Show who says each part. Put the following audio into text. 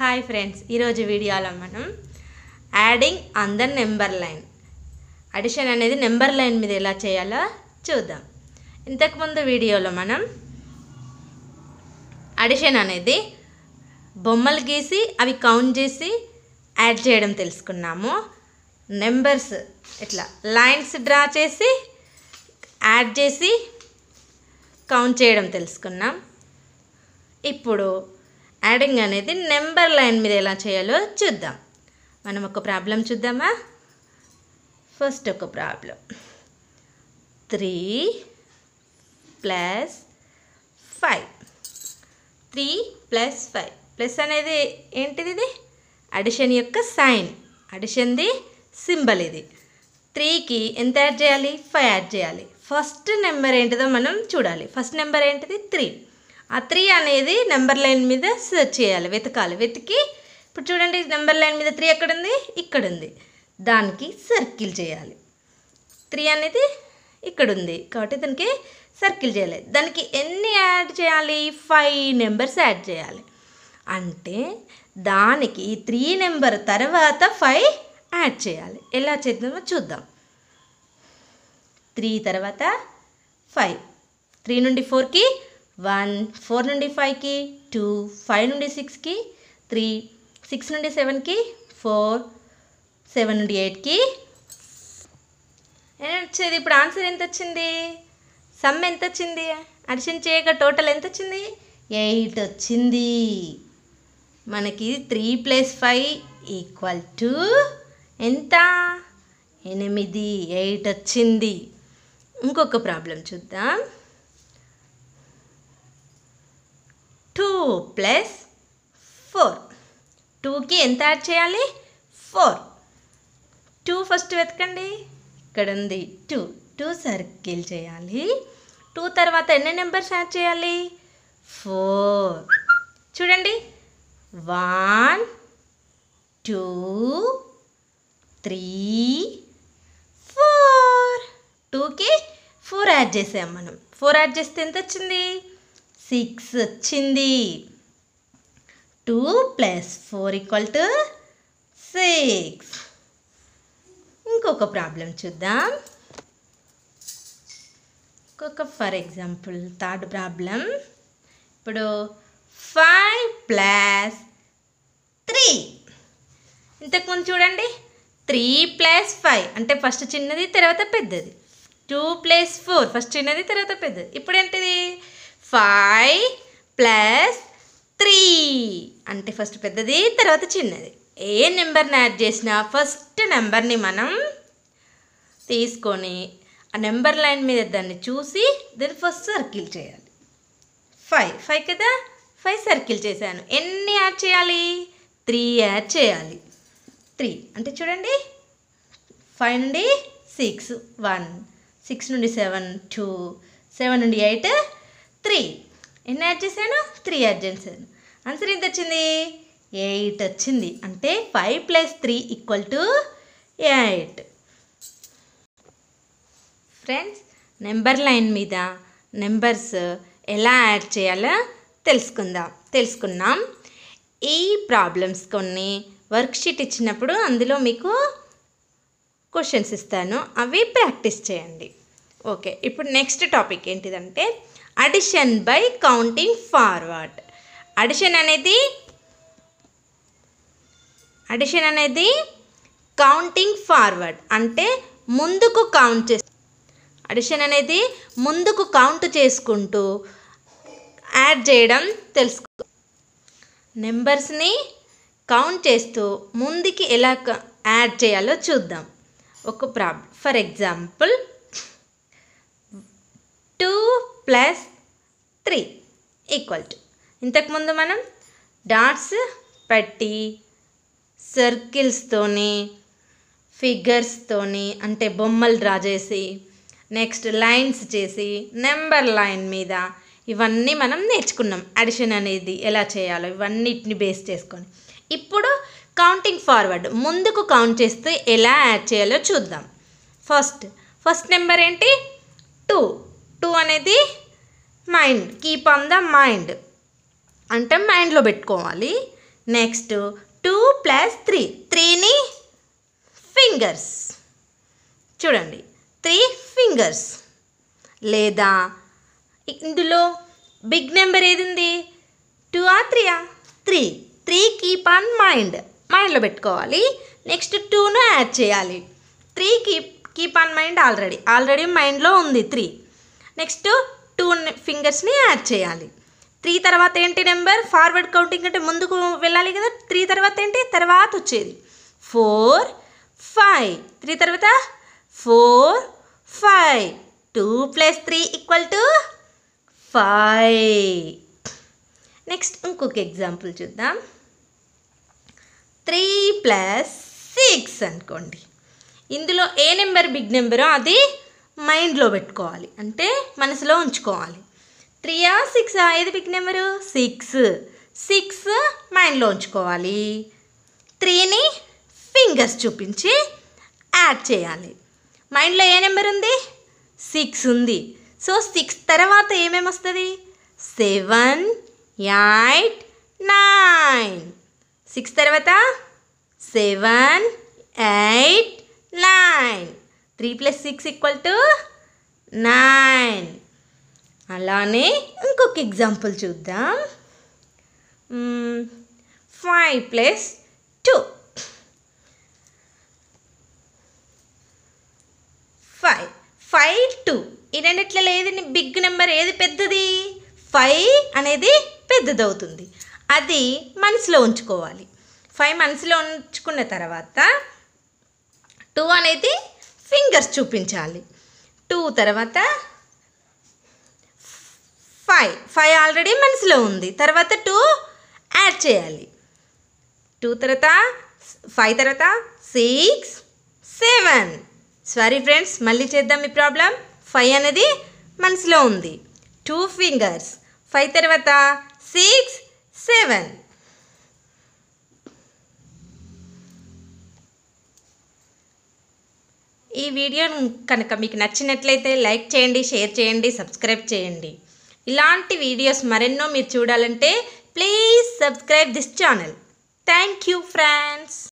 Speaker 1: hi friends ఈరోజు వీడియోలో మనం adding under number line addition అనేది నెంబర్ లైన్ మీద ఎలా చేయాలో చూద్దాం ఇంతకుముందు వీడియోలో మనం అడిషన్ అనేది బొమ్మలు గీసి అవి కౌంట్ చేసి యాడ్ చేయడం తెలుసుకున్నాము నెంబర్స్ ఇట్లా లైన్స్ డ్రా చేసి యాడ్ చేసి కౌంట్ చేయడం తెలుసుకున్నాం ఇప్పుడు యాడింగ్ అనేది నెంబర్ లైన్ మీద ఎలా చేయాలో చూద్దాం మనం ఒక ప్రాబ్లం చూద్దామా ఫస్ట్ ఒక problem three plus five three plus five plus అనేది ఏంటిది ఇది అడిషన్ యొక్క సైన్ అడిషన్ది సింబల్ ఇది త్రీకి ఎంత యాడ్ చేయాలి ఫైవ్ యాడ్ చేయాలి ఫస్ట్ నెంబర్ ఏంటిదో మనం చూడాలి ఫస్ట్ నెంబర్ ఏంటిది త్రీ ఆ త్రీ అనేది నెంబర్ లైన్ మీద సెర్చ్ చేయాలి వెతకాలి వెతికి ఇప్పుడు చూడండి నెంబర్ లైన్ మీద త్రీ ఎక్కడుంది ఇక్కడుంది దానికి సర్కిల్ చేయాలి త్రీ అనేది ఇక్కడుంది కాబట్టి దానికి సర్కిల్ చేయాలి దానికి ఎన్ని యాడ్ చేయాలి ఫైవ్ నెంబర్స్ యాడ్ చేయాలి అంటే దానికి ఈ త్రీ నెంబర్ తర్వాత ఫైవ్ యాడ్ చేయాలి ఎలా చేద్దామో చూద్దాం త్రీ తర్వాత ఫైవ్ త్రీ నుండి ఫోర్కి వన్ ఫోర్ నుండి ఫైవ్కి టూ ఫైవ్ నుండి సిక్స్కి త్రీ సిక్స్ నుండి సెవెన్కి ఫోర్ సెవెన్ నుండి ఎయిట్కి వచ్చేది ఇప్పుడు ఆన్సర్ ఎంత వచ్చింది సమ్ ఎంత వచ్చింది అడిషన్ చేయక టోటల్ ఎంత వచ్చింది ఎయిట్ వచ్చింది మనకి three plus five equal to ఎంత ఎనిమిది ఎయిట్ వచ్చింది ఇంకొక ప్రాబ్లం చూద్దాం టూ ప్లస్ ఫోర్ టూకి ఎంత యాడ్ చేయాలి ఫోర్ టూ ఫస్ట్ వెతకండి ఇక్కడ ఉంది టూ టూ సర్కిల్ చేయాలి టూ తర్వాత ఎన్ని నెంబర్స్ యాడ్ చేయాలి ఫోర్ చూడండి వన్ టూ త్రీ ఫోర్ టూకి ఫోర్ యాడ్ చేసాం మనం ఫోర్ యాడ్ చేస్తే ఎంత వచ్చింది సిక్స్ వచ్చింది two plus four equal to six ఇంకొక ప్రాబ్లం చూద్దాం ఇంకొక ఫర్ ఎగ్జాంపుల్ థర్డ్ ప్రాబ్లం ఇప్పుడు ఫైవ్ ప్లస్ త్రీ ఇంతకుముందు చూడండి త్రీ ప్లస్ ఫైవ్ అంటే ఫస్ట్ చిన్నది తర్వాత పెద్దది టూ ప్లస్ ఫోర్ ఫస్ట్ చిన్నది తర్వాత పెద్దది ఇప్పుడు ఏంటిది ఫైవ్ ప్లస్ త్రీ అంటే ఫస్ట్ పెద్దది తర్వాత చిన్నది ఏ నెంబర్ని యాడ్ చేసినా ఫస్ట్ నెంబర్ని మనం తీసుకొని ఆ నెంబర్ లైన్ మీద దాన్ని చూసి దాన్ని ఫస్ట్ సర్కిల్ చేయాలి ఫైవ్ ఫైవ్ కదా ఫైవ్ సర్కిల్ చేశాను ఎన్ని యాడ్ చేయాలి త్రీ యాడ్ చేయాలి త్రీ అంటే చూడండి ఫైవ్ నుండి సిక్స్ వన్ సిక్స్ నుండి సెవెన్ టూ సెవెన్ నుండి ఎయిట్ త్రీ ఎన్ని యాడ్ చేశాను త్రీ యాడ్ చేశాను ఆన్సర్ ఎంత వచ్చింది ఎయిట్ వచ్చింది అంటే five plus three equal to eight friends number line మీద నెంబర్స్ ఎలా యాడ్ చేయాలో తెలుసుకుందాం తెలుసుకున్నాం ఈ ప్రాబ్లమ్స్ కొన్ని వర్క్షీట్ ఇచ్చినప్పుడు అందులో మీకు క్వశ్చన్స్ ఇస్తాను అవి ప్రాక్టీస్ చేయండి ఓకే ఇప్పుడు నెక్స్ట్ టాపిక్ ఏంటిదంటే addition by counting forward addition అనేది అడిషన్ అనేది కౌంటింగ్ ఫార్వర్డ్ అంటే ముందుకు కౌంట్ చే అడిషన్ అనేది ముందుకు కౌంట్ చేసుకుంటూ యాడ్ చేయడం తెలుసుకో నెంబర్స్ని కౌంట్ చేస్తూ ముందుకి ఎలా యాడ్ చేయాలో చూద్దాం ఒక problem for example plus three equal to ఇంతకుముందు మనం డాట్స్ పెట్టి సర్కిల్స్తోని ఫిగర్స్తోని అంటే బొమ్మలు డ్రా చేసి నెక్స్ట్ లైన్స్ చేసి నెంబర్ లైన్ మీద ఇవన్నీ మనం నేర్చుకున్నాం అడిషన్ అనేది ఎలా చేయాలో ఇవన్నిటిని బేస్ చేసుకొని ఇప్పుడు కౌంటింగ్ ఫార్వర్డ్ ముందుకు కౌంట్ చేస్తే ఎలా యాడ్ చేయాలో చూద్దాం ఫస్ట్ ఫస్ట్ నెంబర్ ఏంటి టూ టూ అనేది mind keep on the mind అంటే మైండ్లో పెట్టుకోవాలి నెక్స్ట్ టూ ప్లస్ త్రీ త్రీని ఫింగర్స్ చూడండి త్రీ ఫింగర్స్ లేదా ఇందులో బిగ్ నెంబర్ ఏది ఉంది టూ ఆ త్రీయా three three keep on mind మైండ్లో పెట్టుకోవాలి నెక్స్ట్ టూను యాడ్ చేయాలి three keep keep on mind already already మైండ్లో ఉంది త్రీ నెక్స్ట్ టూ ఫింగర్స్ని యాడ్ చేయాలి త్రీ తర్వాత ఏంటి నెంబర్ ఫార్వర్డ్ కౌంటింగ్ అంటే ముందుకు వెళ్ళాలి కదా త్రీ తర్వాత ఏంటి తర్వాత వచ్చేది ఫోర్ ఫైవ్ త్రీ తర్వాత four five two plus three equal to five next ఇంకొక ఎగ్జాంపుల్ చూద్దాం త్రీ ప్లస్ సిక్స్ అనుకోండి ఇందులో ఏ నెంబర్ బిగ్ నెంబరో అది మైండ్లో పెట్టుకోవాలి అంటే మనసులో ఉంచుకోవాలి త్రీయా సిక్స్ ఏది పిక్ నెంబరు సిక్స్ సిక్స్ మైండ్లో ఉంచుకోవాలి త్రీని ఫింగర్స్ చూపించి యాడ్ చేయాలి మైండ్లో ఏ నెంబర్ ఉంది సిక్స్ ఉంది సో సిక్స్ తర్వాత ఏమేమి వస్తుంది సెవెన్ ఎయిట్ నైన్ సిక్స్ తర్వాత seven eight nine three plus six equal to nine అలానే ఇంకొక ఎగ్జాంపుల్ చూద్దాం five plus two five five two ఈ రెండిట్లలో ఏది బిగ్ నెంబర్ ఏది పెద్దది ఫైవ్ అనేది పెద్దదవుతుంది అది మనసులో ఉంచుకోవాలి ఫైవ్ మనసులో ఉంచుకున్న తర్వాత టూ అనేది ఫింగర్స్ చూపించాలి టూ తర్వాత ఫైవ్ ఫైవ్ ఆల్రెడీ మనసులో ఉంది తర్వాత టూ యాడ్ చేయాలి టూ తర్వాత ఫైవ్ తర్వాత సిక్స్ సెవెన్ సారీ ఫ్రెండ్స్ మళ్ళీ చేద్దాం ఈ ప్రాబ్లం ఫైవ్ అనేది మనసులో ఉంది టూ ఫింగర్స్ ఫైవ్ తర్వాత సిక్స్ సెవెన్ ఈ వీడియో కనుక మీకు నచ్చినట్లయితే లైక్ చేయండి షేర్ చేయండి సబ్స్క్రైబ్ చేయండి ఇలాంటి వీడియోస్ మరెన్నో మీరు చూడాలంటే please subscribe this channel thank you friends